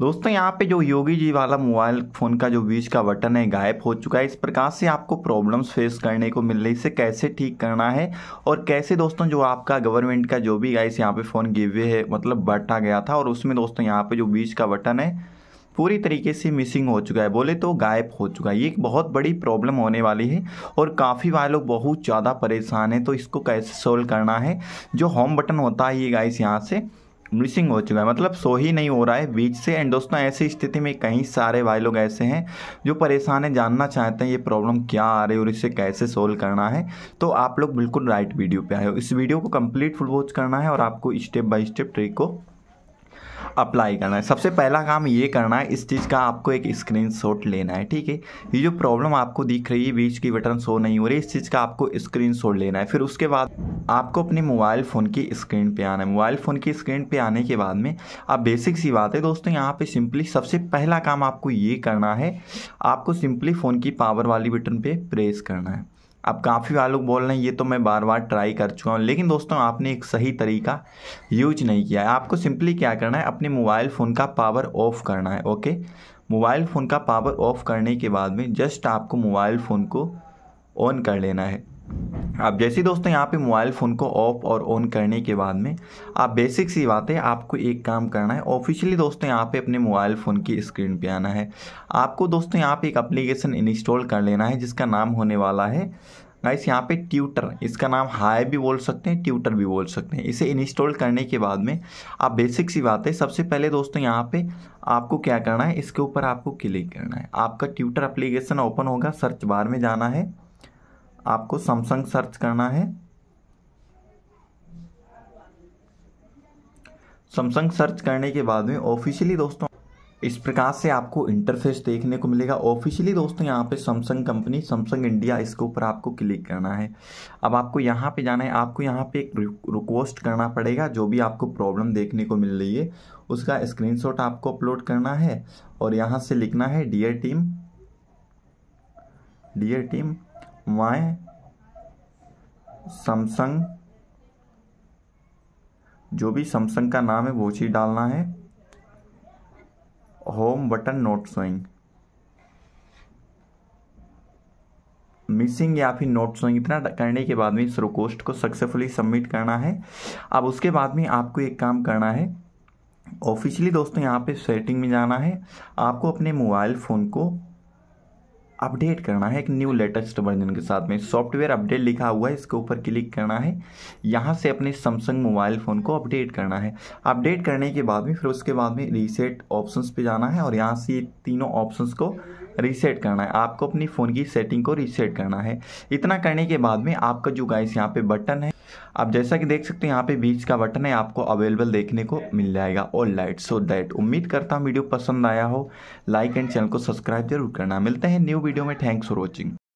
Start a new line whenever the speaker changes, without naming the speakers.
दोस्तों यहाँ पे जो योगी जी वाला मोबाइल फ़ोन का जो बीच का बटन है गायब हो चुका है इस प्रकार से आपको प्रॉब्लम्स फेस करने को मिल रही इसे कैसे ठीक करना है और कैसे दोस्तों जो आपका गवर्नमेंट का जो भी गाइस यहाँ पे फ़ोन गिव है मतलब बटा गया था और उसमें दोस्तों यहाँ पे जो बीच का बटन है पूरी तरीके से मिसिंग हो चुका है बोले तो गायब हो चुका है ये एक बहुत बड़ी प्रॉब्लम होने वाली है और काफ़ी वाले लोग बहुत ज़्यादा परेशान हैं तो इसको कैसे सोल्व करना है जो होम बटन होता है ये गाइस यहाँ से मिसिंग हो चुका है मतलब सो ही नहीं हो रहा है बीच से एंड दोस्तों ऐसी स्थिति में कई सारे भाई लोग ऐसे हैं जो परेशान हैं जानना चाहते हैं ये प्रॉब्लम क्या आ रही है और इसे कैसे सोल्व करना है तो आप लोग बिल्कुल राइट वीडियो पे आए हो इस वीडियो को कंप्लीट फुल वॉच करना है और आपको स्टेप बाय स्टेप ट्रिक को अप्लाई करना है सबसे पहला काम ये करना है इस चीज़ का आपको एक स्क्रीनशॉट लेना है ठीक है ये जो प्रॉब्लम आपको दिख रही है बीच की बटन शो नहीं हो रही इस चीज़ का आपको स्क्रीनशॉट लेना है फिर उसके बाद आपको अपने मोबाइल फ़ोन की स्क्रीन पे आना है मोबाइल फ़ोन की स्क्रीन पे आने के बाद में आप बेसिक सी बात है दोस्तों यहाँ पर सिंपली सबसे पहला काम आपको ये करना है आपको सिंपली फ़ोन की पावर वाली बटन पर प्रेस करना है अब काफ़ी वाले लोग बोल रहे हैं ये तो मैं बार बार ट्राई कर चुका हूँ लेकिन दोस्तों आपने एक सही तरीका यूज नहीं किया है आपको सिंपली क्या करना है अपने मोबाइल फ़ोन का पावर ऑफ़ करना है ओके मोबाइल फ़ोन का पावर ऑफ़ करने के बाद में जस्ट आपको मोबाइल फ़ोन को ऑन कर लेना है अब जैसे दोस्तों यहाँ पे मोबाइल फ़ोन को ऑफ और ऑन करने के बाद में आप बेसिक सी बात है आपको एक काम करना है ऑफिशियली दोस्तों यहाँ पे अपने मोबाइल फ़ोन की स्क्रीन पे आना है आपको दोस्तों यहाँ पे एक एप्लीकेशन इंस्टॉल कर लेना है जिसका नाम होने वाला है गाइस यहाँ पे ट्यूटर इसका नाम हाई भी बोल सकते हैं ट्यूटर भी बोल सकते हैं इसे इंस्टॉल करने के बाद में आप बेसिक सी बात है सबसे पहले दोस्तों यहाँ पे आपको क्या करना है इसके ऊपर आपको क्लिक करना है आपका ट्यूटर एप्लीकेशन ओपन होगा सर्च बार में जाना है आपको समसंग सर्च करना है समसंग सर्च करने के बाद में ऑफिशियली दोस्तों इस प्रकार से आपको इंटरफेस देखने को मिलेगा ऑफिशियली दोस्तों यहाँ पे सैमसंग कंपनी सैमसंग इंडिया इसके ऊपर आपको क्लिक करना है अब आपको यहाँ पे जाना है आपको यहाँ पे एक रिक्वेस्ट करना पड़ेगा जो भी आपको प्रॉब्लम देखने को मिल रही है उसका स्क्रीनशॉट आपको अपलोड करना है और यहाँ से लिखना है डियर टीम डियर टीम मैं सैमसंग जो भी सैमसंग का नाम है वो चीज़ डालना है home button note showing missing या फिर नोट सोइंग इतना करने के बाद में इस रिक्वेस्ट को सक्सेसफुली सबमिट करना है अब उसके बाद में आपको एक काम करना है ऑफिशियली दोस्तों यहाँ पे सेटिंग में जाना है आपको अपने मोबाइल फ़ोन को अपडेट करना है एक न्यू लेटेस्ट वर्जन के साथ में सॉफ्टवेयर अपडेट लिखा हुआ है इसके ऊपर क्लिक करना है यहाँ से अपने सैमसंग मोबाइल फ़ोन को अपडेट करना है अपडेट करने के बाद में फिर उसके बाद में रीसेट ऑप्शंस पे जाना है और यहाँ से तीनों ऑप्शंस को रीसेट करना है आपको अपनी फ़ोन की सेटिंग को रीसेट करना है इतना करने के बाद में आपका जो गाइस यहाँ पे बटन है आप जैसा कि देख सकते हैं यहाँ पे बीच का बटन है आपको अवेलेबल देखने को मिल जाएगा ऑल लाइट सो दैट उम्मीद करता हूँ वीडियो पसंद आया हो लाइक एंड चैनल को सब्सक्राइब जरूर करना मिलते हैं न्यू वीडियो में थैंक्स फॉर वॉचिंग